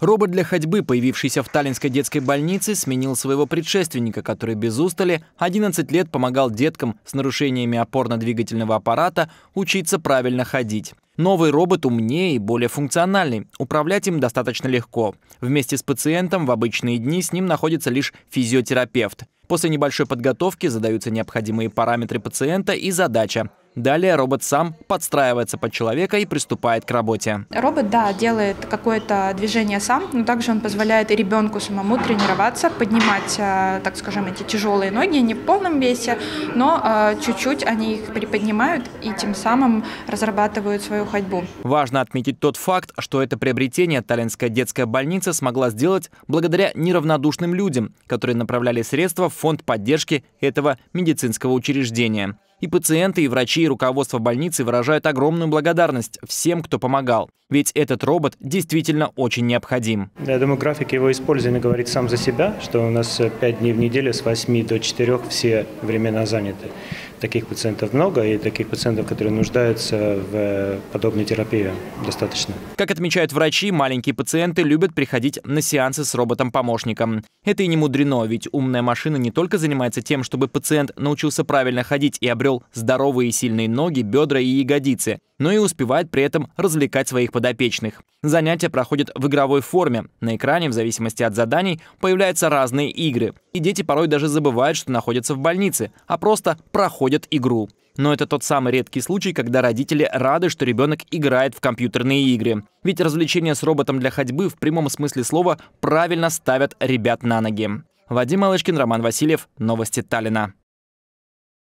Робот для ходьбы, появившийся в Таллинской детской больнице, сменил своего предшественника, который без устали 11 лет помогал деткам с нарушениями опорно-двигательного аппарата учиться правильно ходить. Новый робот умнее и более функциональный. Управлять им достаточно легко. Вместе с пациентом в обычные дни с ним находится лишь физиотерапевт. После небольшой подготовки задаются необходимые параметры пациента и задача. Далее робот сам подстраивается под человека и приступает к работе. Робот, да, делает какое-то движение сам, но также он позволяет и ребенку самому тренироваться, поднимать, э, так скажем, эти тяжелые ноги не в полном весе, но э, чуть-чуть они их приподнимают и тем самым разрабатывают свою ходьбу. Важно отметить тот факт, что это приобретение Таллинская детская больница смогла сделать благодаря неравнодушным людям, которые направляли средства в фонд поддержки этого медицинского учреждения. И пациенты, и врачи, и руководство больницы выражают огромную благодарность всем, кто помогал. Ведь этот робот действительно очень необходим. Я думаю, график его использования говорит сам за себя, что у нас 5 дней в неделю с 8 до 4 все времена заняты. Таких пациентов много, и таких пациентов, которые нуждаются в э, подобной терапии, достаточно. Как отмечают врачи, маленькие пациенты любят приходить на сеансы с роботом-помощником. Это и не мудрено, ведь умная машина не только занимается тем, чтобы пациент научился правильно ходить и обрел здоровые и сильные ноги, бедра и ягодицы, но и успевает при этом развлекать своих подопечных. Занятия проходят в игровой форме. На экране, в зависимости от заданий, появляются разные игры – и дети порой даже забывают, что находятся в больнице, а просто проходят игру. Но это тот самый редкий случай, когда родители рады, что ребенок играет в компьютерные игры. Ведь развлечения с роботом для ходьбы в прямом смысле слова правильно ставят ребят на ноги. Вадим Малышкин, Роман Васильев. Новости Таллина.